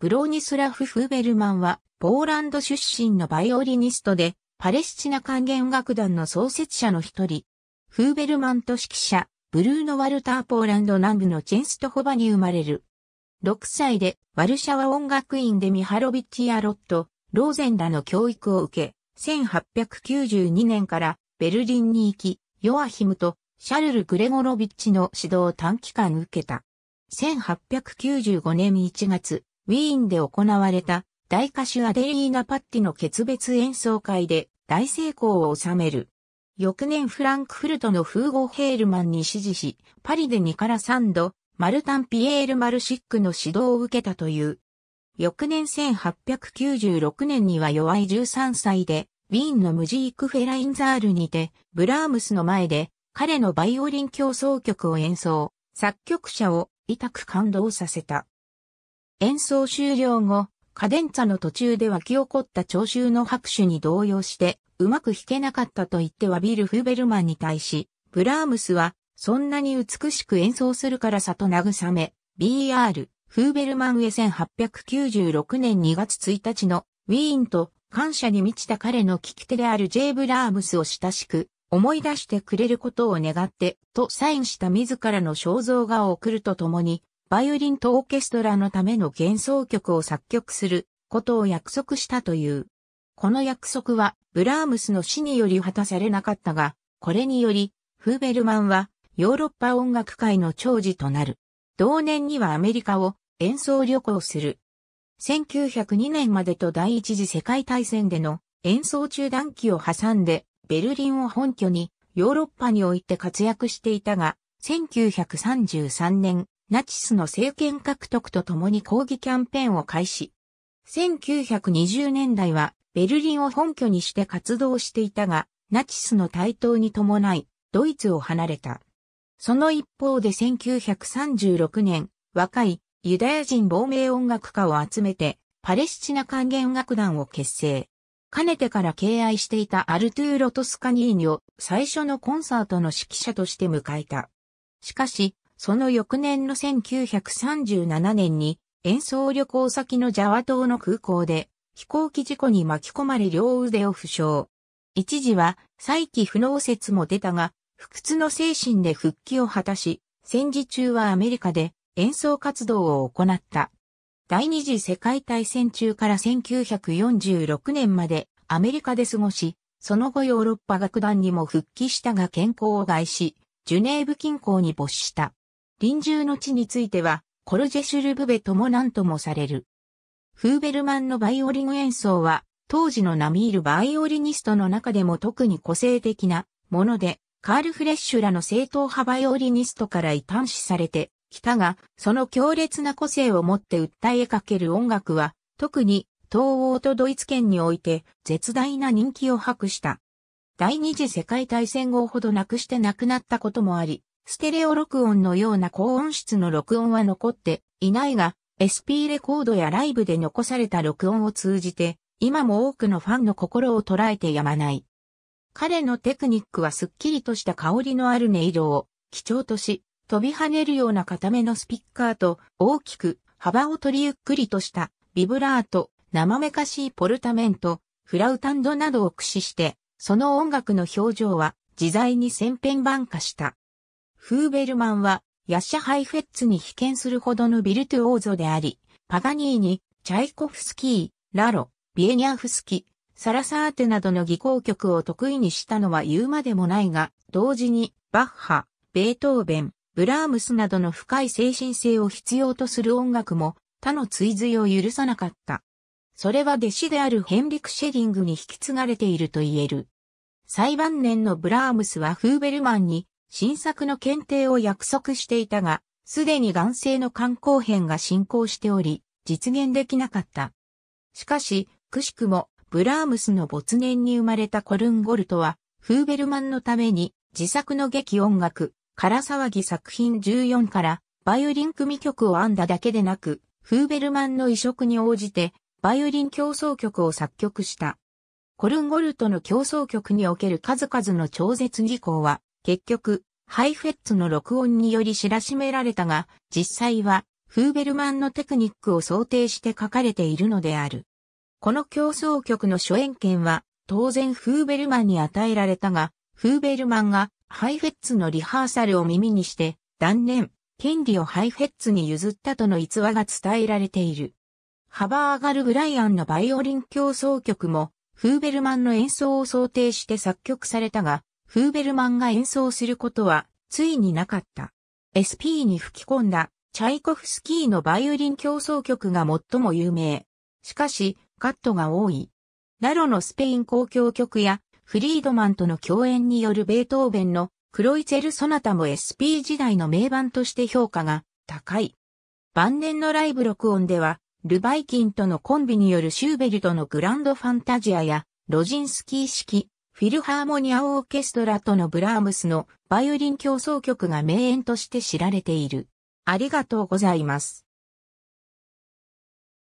ブローニスラフ・フーベルマンは、ポーランド出身のバイオリニストで、パレスチナ管弦楽団の創設者の一人。フーベルマンと指揮者、ブルーノ・ワルター・ポーランド南部のチェンストホバに生まれる。6歳で、ワルシャワ音楽院でミハロビッチ・やロット、ローゼンらの教育を受け、1892年からベルリンに行き、ヨアヒムとシャルル・グレゴロビッチの指導を短期間受けた。1895年1月、ウィーンで行われた大歌手アデリーナ・パッティの決別演奏会で大成功を収める。翌年フランクフルトのフーゴ・ヘールマンに指示し、パリで2から3度、マルタン・ピエール・マルシックの指導を受けたという。翌年1896年には弱い13歳で、ウィーンのムジーク・フェラインザールにて、ブラームスの前で、彼のバイオリン競争曲を演奏、作曲者を痛く感動させた。演奏終了後、カデンツァの途中で沸き起こった聴衆の拍手に動揺して、うまく弾けなかったと言って詫びるフーベルマンに対し、ブラームスは、そんなに美しく演奏するからさと慰め、BR、フーベルマンェ1896年2月1日のウィーンと感謝に満ちた彼の聞き手である J. ブラームスを親しく思い出してくれることを願ってとサインした自らの肖像画を送るとともにバイオリンとオーケストラのための幻想曲を作曲することを約束したという。この約束はブラームスの死により果たされなかったが、これによりフーベルマンはヨーロッパ音楽界の長寿となる。同年にはアメリカを演奏旅行する。1902年までと第一次世界大戦での演奏中断期を挟んでベルリンを本拠にヨーロッパにおいて活躍していたが、1933年ナチスの政権獲得とともに抗議キャンペーンを開始。1920年代はベルリンを本拠にして活動していたが、ナチスの台頭に伴い、ドイツを離れた。その一方で1936年、若いユダヤ人亡命音楽家を集めて、パレスチナ還元楽団を結成。かねてから敬愛していたアルトゥーロ・トスカニーニを最初のコンサートの指揮者として迎えた。しかし、その翌年の1937年に演奏旅行先のジャワ島の空港で飛行機事故に巻き込まれ両腕を負傷。一時は再起不能説も出たが、不屈の精神で復帰を果たし、戦時中はアメリカで演奏活動を行った。第二次世界大戦中から1946年までアメリカで過ごし、その後ヨーロッパ楽団にも復帰したが健康を害し、ジュネーブ近郊に没した。臨終の地については、コルジェシュルブベとも何ともされる。フーベルマンのバイオリン演奏は、当時のナミールバイオリニストの中でも特に個性的なもので、カール・フレッシュらの正統派バイオリニストから異端視されてきたが、その強烈な個性をもって訴えかける音楽は、特に東欧とドイツ圏において絶大な人気を博した。第二次世界大戦後ほどなくして亡くなったこともあり、ステレオ録音のような高音質の録音は残っていないが、SP レコードやライブで残された録音を通じて、今も多くのファンの心を捉えてやまない。彼のテクニックはすっきりとした香りのある音色を基調とし、飛び跳ねるような固めのスピッカーと大きく幅を取りゆっくりとしたビブラート、生めかしいポルタメント、フラウタンドなどを駆使して、その音楽の表情は自在に千変万化した。フーベルマンは、ヤッシャハイフェッツに被験するほどのビルトゥオーゾであり、パガニーニ、チャイコフスキー、ラロ、ビエニャフスキ、サラサーテなどの技巧曲を得意にしたのは言うまでもないが、同時に、バッハ、ベートーベン、ブラームスなどの深い精神性を必要とする音楽も、他の追随を許さなかった。それは弟子であるヘンリク・シェリングに引き継がれていると言える。最晩年のブラームスはフーベルマンに新作の検定を約束していたが、すでに眼性の肝硬変が進行しており、実現できなかった。しかし、くしくも、ブラームスの没年に生まれたコルンゴルトは、フーベルマンのために、自作の劇音楽、から騒ぎ作品14から、バイオリン組曲を編んだだけでなく、フーベルマンの移植に応じて、バイオリン競争曲を作曲した。コルンゴルトの競争曲における数々の超絶技巧は、結局、ハイフェッツの録音により知らしめられたが、実際は、フーベルマンのテクニックを想定して書かれているのである。この競争曲の初演権は、当然フーベルマンに与えられたが、フーベルマンがハイフェッツのリハーサルを耳にして、断念、権利をハイフェッツに譲ったとの逸話が伝えられている。ハバーガル・ブライアンのバイオリン競争曲も、フーベルマンの演奏を想定して作曲されたが、フーベルマンが演奏することは、ついになかった。SP に吹き込んだ、チャイコフスキーのバイオリン競争曲が最も有名。しかし、カットが多い。ナロのスペイン公共曲や、フリードマンとの共演によるベートーベンのクロイツェル・ソナタも SP 時代の名盤として評価が高い。晩年のライブ録音では、ルバイキンとのコンビによるシューベルトのグランドファンタジアや、ロジンスキー式、フィルハーモニアオーケストラとのブラームスのバイオリン協奏曲が名演として知られている。ありがとうございます。